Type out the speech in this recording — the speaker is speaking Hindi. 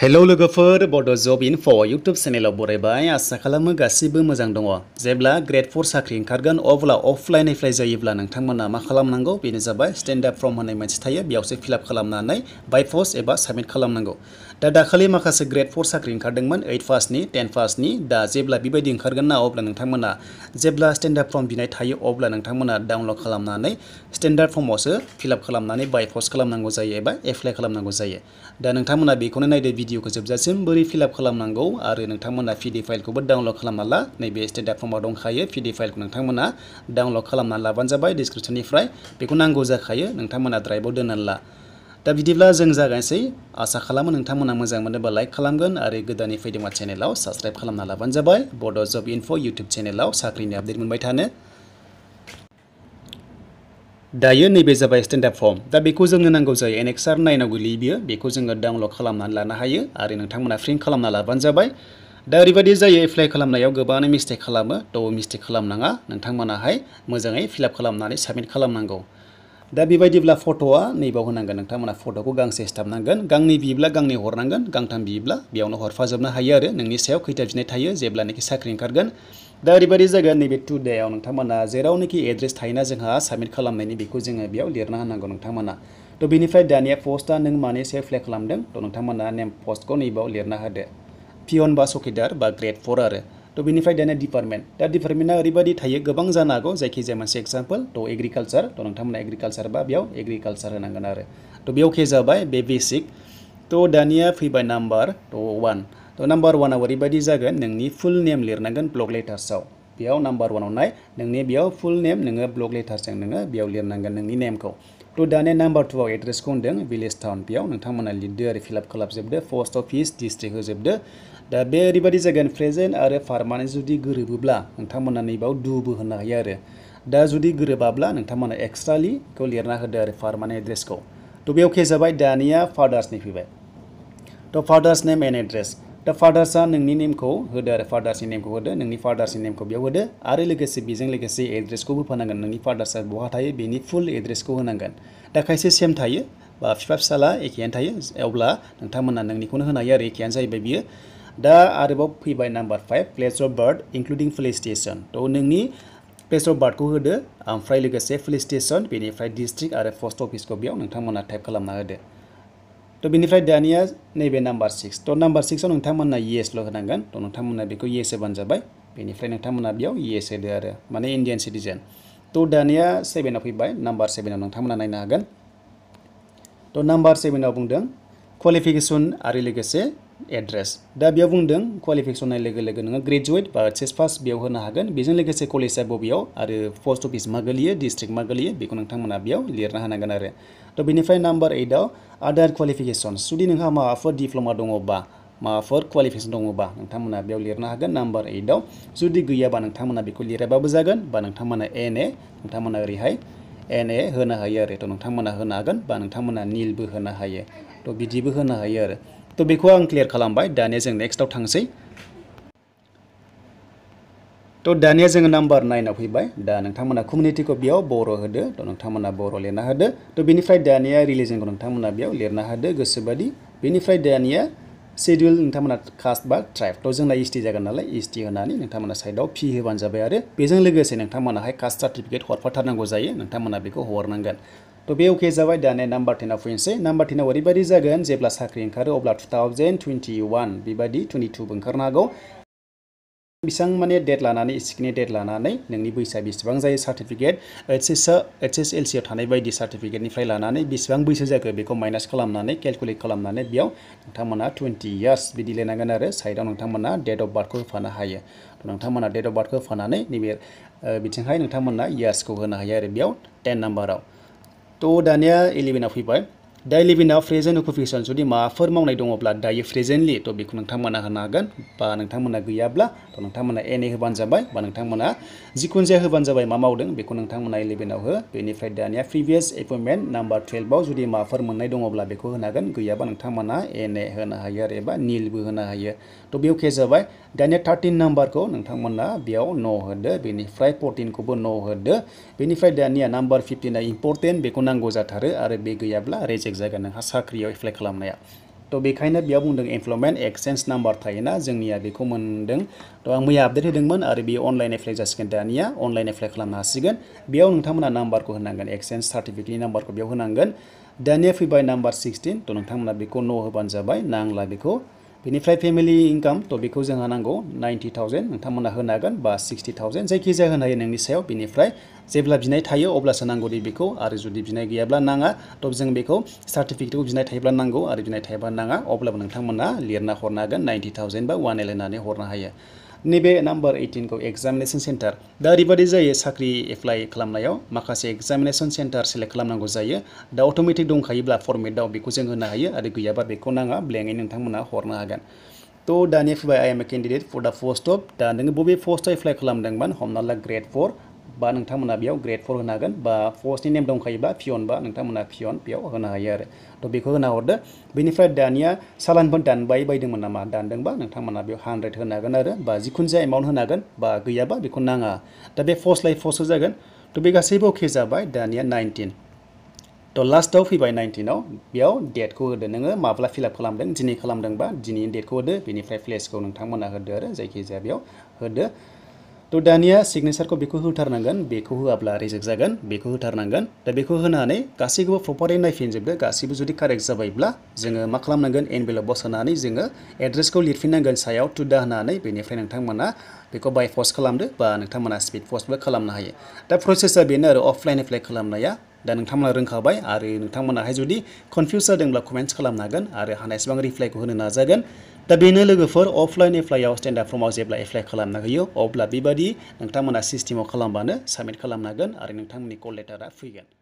Hello logofer, bodo job info YouTube channel abore bay asa kalamu gasibu mazang dongo. Zebla grade 4 sakri inkargan ovla offline efly zai ivla nang tang mana makalam nanggo bini zabai stand up from mana imaj taya biawse filap kalam nanai by force eba submit kalam nanggo. Dada kali makasa grade 4 sakri inkardang man 8 fast ni 10 fast ni da zebla bibe di inkargan na ovla tang mana zebla stand up from bini taya ovla nang tang mana download kalam nanai stand up from wase filap kalam nanai by force kalam nanggo zai eba efly kalam nanggo zai. Dan tang mana bikonai nai भिडिअखौ जोबजासिम बोरै फिलआप खालामनांगौ आरो नोंथांमोना पिडि फाइलखौबो डाउनल'ड खालामना ला नैबे स्टेन्डार्ड फर्माव दंखायो पिडि फाइलखौ नोंथांमोना डाउनल'ड खालामना लाबानो जाबाय डिसक्रिपसननिफ्राय बेखौ नांगौ जाखायो नोंथांमोना ड्राइभआव दोननानै ला दा बिदिब्ला जों जागायनोसै आसा खालामो नोंथांमोना मोजां मोनोबा लाइक खालामगोन आरो गोदानै फैदोंबा चेनेलाव साबसक्राइब खालामना लाबानो जाबाय बड' जब इनफ' इउटुब चेनेलाव साख्रिनि आपडेट मोनबाय थानो Daya ni beza by standard form. Tapi beko zong nang go zai nxr na ina go libya beko zong ga dang lo kalam na lana haye ari nang tang mana fring kalam na lavan zabai. Da riba di zai e fly kalam na yau ga bana mistek kalam ma to mistek kalam na nga nang tang mana hai mo zang ai fill kalam na ni submit kalam nang go. Da biba bla photo a ni bau nang ga nang tang mana photo go gang se stam nang gan gang ni bibla gang ni hor nang gan gang tang bibla biau no hor fa zom na haye re nang ni seo kai tajne taye zai bla ni kisak ring दा ओरैबायदि जागोन नैबे ना डेआव नोंथांमोना एड्रेस थायोना जोंहा साबमिट खालामनायनि बेखौ जोङो बेयाव लिरना होनांगौ ना थ' बेनिफ्राय दानिया पस्टआ नों माने सेल्फ एप्लाइ खालामदों थ' ना नेम पस्टखौ नैबाव लिरना होदो पियन बा ग्रेड फर आरो थ' बेनिफ्राय दानिया डिपार्टमेन्ट दा डिपार्टमेंटा ओरैबायदि थायो गोबां जानो हागौ जायखिजाया मोनसे एक्जाम्पल थ' एग्रिकालसार थ' नोंथांमोना एग्रिकालसार बा बेयाव एग्रिकालसार होनांगोन आरो बेसिक थ' दानिया फैबाय नाम्बार तो वन तो नम्बर वन ओरैबायदि जागोन नोंनि नेम लिरनांगोन ब्लक लेटार्सआव बेयाव नाम्बार वानाव नाय नोंनि बेयाव फुल नेम नोङो ब्लक लेटार्सजों नोङो बेयाव लिरनांगोन नोंनि नेमखौ थ' दानिया नाम्बार टुआव एड्रेसखौ होन्दों टाउन बेयाव नोंथांमोना लिरदो आरो फिलआप खालामजोबदो पस्ट अफिस डिस्ट्रिक्ट होजोबदो दा बे ओरैबायदि जागोन प्रेजेन्ट आरो पारमानेन्ट जुदि दुबो होनो दा जुदि गोरोबाब्ला नोंथांमोना एक्सट्रालिखौ लिरना होदो आरो पारमानेन्ट एड्रेसखौ थ' बे अके दानिया फादार्सनि फैबाय थ' फादार्स नेम एंड एड्रेस दा फादार्सआ नोंनि नेमखौ होदो आरो फादार्सनि नेमखौ होदो नोंनि फादार्सनि नेमखौ बेयाव होदो आरो लोगोसे बेजों लोगोसे एड्रेसखौ होफानांगोन नोंनि फादार्सआ बहा थायो बेनि फुल एड्रेसखौ होनांगोन दा खायसे सेम थायो बा बिफा फिसाला एखेयानो थायो अब्ला नोंथांमोना नोंनिखौनो होनो हायो आरो एखेयानो जाहैबाय बियो दा आरोबाव फैबाय number five place of birth including police station थ' नोंनि प्लेस अफ बार्थखौ होदो ओमफ्राय लोगोसे पुलिस स्टेशन बेनिफ्राय डिस्ट्रिक्ट आरो पस्ट अफिसखौ बेयाव नोंथांमोना टाइप खालामना होदो थ' तो बेनिफ्राय दानिया नैबे नाम्बार सिक्स थ' नाम्बार सिक्सआव नोंथांमोना येसल' होनांगोन थ' तो नोंथांमोना बेखौ येस होबानो जाबाय बेनिफ्राय नोंथांमोना बेयाव येस होदो आरो माने इन्डियान सिटिजेन थ' दानिया सेभेनाव फैबाय नाम्बार सेभेनाव नोंथांमोना नायनो हागोन थ' नाम्बार सेभेनाव बुंदों क्वालिफिकेसन आरो लोगोसे address da b i a व u n d e n ं क्वालिफिकेसन na l ा य e ो ग ो e ो ग ो नोङो ग्रेजुवेट p a सेस पास ब े a ा व होनो हागोन g े ज ों लोगोसे कलेजआ बबेयाव आरो पस्ट अ फ ि a म a गोलैयो ड ि स ् ट ् र a क ् ट मा गोलैयो a े ख ौ न ों थ ां म ो न a बेयाव लिरना ह n a ां ग ो न आ n ो थ' ब t न ि फ ् र ा a न ा म ् ब e r एइटआव आदार क i व ा ल ि फ ि क े स न ् स जुदि नोंहा माबाफोर डिप्ल'मा a ङ ब ा माबाफोर क्वालिफिकेसन दङबा नोंथांमोना बेयाव n ि र न ो हागोन न ा म ् ब u र ए इ ट आ a ज ु द a n g य a ब ा नोंथांमोना बेखौ ल ि र ा a n ब ो जागोन बा न ों n e n म n g t a न ए न a ं थ ां म ो न ा ओरैहाय एन ए होनो ह n य ो आरो n न ो a n a ं a n a ा a ो a n हागोन बा न ों थ ां a n न ा निलबो होनो ह थ' बिदिबो होनो हायो आरो थ' बेखौ आं क्लियार खालामबाय दानिया जों नेक्स्टआव थांसै थ' दानिया जोङो नाम्बार नाइनाव फैबाय दा नोंथांमोना कमिउनिटिखौ बेयाव बर' होदो थ' नोंथांमोना बर' लिरना होदो थ' बेनिफ्राय दानिया रिलिजनखौ नोंथांमोना बेयाव लिरना होदो गोसोबादि बेनिफ्राय दानिया सेडिउल नोंथांमोना कास्ट बा ट्राइब तो जोंना एसटि e जागोन नालाय एसटि e होनानै नोंथांमोना साइडआव फि होबानो जाबाय आरो बेजों लोगोसे नोंथांमोनाहाय कास्ट सार्टिफिकेट हरफाथारनांगौ जायो नोंथांमोना बेखौ हरनांगोन थ' बे अके जाबाय दानिया नाम्बार टेनाव फैनोसै नाम्बार टेनाव ओरैबायदि जागोन जेब्ला साख्रि ओंखारो अब्ला टु थावजेन्ड टुवेन्टि वान बेबायदि टुवेन्टि टुबो ओंखारनो बेसेबां माने डेट लानानै सिकनि डेट लानानै नोंनि बैसोआ बेसेबां जायो certificate H S H S L सिआव थानाय बायदि सार्टिफिकेटनिफ्राय लानानै बेसेबां बैसो जाखो बेखौ माइनास खालामनानै केलकुलेट खालामनानै बेयाव नोंथांमोना टुवेन्टि इयार्स बिदि लिरनांगोन आरो साइडआव नोंथांमोना डेट अफ बार्थखौ होफानो हायो नोंथांमोना डेट अफ बार्थखौ होफानानै नैबे बिथिंहाय नोंथांमोना इयार्सखौ होनो हायो आरो बेयाव टेन नाम्बाराव थ' दानिया इलेभेनाव फैबाय दाय लिभिनाव प्रेजेन्ट अकुपेसन जुदि माबाफोर मावनाय दङब्ला दायो प्रेजेन्टलि त' बेखौ नोंथांमोना होनो हागोन बा नोंथांमोना गैयाब्ला त' नोंथांमोना एन ए होबानो जाबाय बा नोंथांमोना जिखुनु जाया होबानो जाबाय मा मावदों बेखौ नोंथांमोना इलेभेनाव हो बेनिफ्राय दानिया प्रिभियास एपइन्टमेन्ट नाम्बार टुवेल्भआव जुदि माबाफोर मोननाय दङब्ला बेखौ होनो हागोन गैयाबा नोंथांमोना एन ए होनो हायो आरो एबा निलबो होनो हायो त' बेयाव केस जाबाय दानिया थार्टिन नाम्बारखौ नोंथांमोना बेयाव न' होदो बेनिफ्राय फर्टिनखौबो न' होदो बेनिफ्राय दानिया नाम्बार फिफ्टिना इम्पर्टेन्ट बेखौ नांगौ जाथारो आरो बे गैयाब्ला रेजेक्ट मिस्टेक जागोन नोंहा साख्रियाव एप्लाइ खालामनाया त' बेखायनो बेयाव बुंदों इमप्लयमेन्ट एक्सचेन्ज नाम्बार थायोना जोंनिया बेखौ मोन्दों त' आं मैया आपडेट होदोंमोन आरो बेयो अनलाइन एप्लाइ जासिगोन दानिया अनलाइन एप्लाइ खालामनो हासिगोन बेयाव नोंथांमोना नाम्बारखौ होनांगोन एक्सचेन्ज सार्टिफिकेटनि नाम्बारखौ बेयाव होनांगोन दानिया फैबाय नाम्बार सिक्सटिन त' नोंथांमोना बेखौ न' होबानो जाबाय नांला बेखौ बेनिफ्राय फेमिलि इनकाम त' बेखौ जोंहा नांगौ नाइन्टि थावजेन्ड नोंथांमोना होनो हागोन बा सिक्सटि थावजेन्ड जायखिजाया होनो हायो नोंनि सायाव बेनिफ्राय जेब्ला बिनाय थायो अब्लासो नांगौदि बेखौ आरो जुदि बिनाय गैयाब्ला नाङा त' जों बेखौ सार्टिफिकेटखौ बिनाय थायोब्ला नांगौ आरो बिनाय थायोब्ला नाङा अब्लाबो नोंथांमोना लिरना हरनो हागोन नाइन्टि थावजेन्ड बा वान एल होनानै हरनो हायो नैबे नाम्बार ओइटिनखौ एक्जामिनेसन सेन्टार दा ओरैबादि जायो साख्रि एप्लाइ खालामनायाव माखासे एक्जामिनेसन सेन्टार सेलेक्ट खालामनांगौ जायो दा अट'मेटिक दंखायोब्ला फर्मेटआव बेखौ जों होनो हायो आरो गैयाबा बेखौ नाङा ब्लेङै नोंथांमोना हरनो हागोन तो दानिया फैबाय आई एम ए कैंडिडेट फर दा पोस्ट अफ दा नोङो बबे पोस्टआव एप्लाइ खालामदोंमोन हमना ला ग्रेड फर बा नोंथांमोना बेयाव ग्रेड फर होनो हागोन बा फर्सनि नेम दंखायोबा पियन बा नोंथांमोना पियन बेयाव होनो हायो आरो थ' बेखौ होना हरदो बेनिफ्राय दानिया सालानफोर दानबाय बायदोंमोन नामा दानदोंबा नोंथांमोना बेयाव हान्ड्रेड होनो हागोन आरो बा जिखुनु जाया एमाउन्ट होनो हागोन बा गैयाबा बेखौ नाङा दा बे फर्स लायै फर्ससो जागोन थ' बे गासैबो अके जाबाय दानिया नाइनटिन थ' लास्टाव फैबाय नाइनटिनाव बेयाव डेटखौ होदो नोङो माब्ला फिलआप खालामदों दिनै खालामदोंबा दिनैनि डेटखौ होदो बेनिफ्राय प्लेसखौ नोंथांमोना होदो आरो जायखिजाया बेयाव होदो थ' तो दानिया को बेखौ होथारनांगोन बेखौ होआब्ला रिजेक्ट जागोन बेखौ होथारनांगोन दा बेखौ होनानै गासैखौबो प्रपारै नायफिनजोबदो गासैबो जुदि कारेक्ट जाबायब्ला जोङो मा खालामनांगोन एनभेलप बसनानै जोङो एड्रेसखौ लिरफिननांगोन सायाव टु दा होनानै बेनिफ्राय नोंथांमोना बेखौ बाय पस्ट खालामदो बा नोंथांमोना स्पिड पस्टबो खालामनो हायो दा प्रसेसा बेनो आरो अफलाइन एप्लाइ खालामनाया dan nengtamla reng kabai ari nengtamla hai judi confuser deng blak comments kalam nagan ari hana esbang reflai hana nazagan tapi ini lebih for offline reflai yau stand up from ause blak reflai kalam nagayo obla bibadi nengtamla sistimo kalam bane submit kalam nagan ari nengtamla ni call letter gan.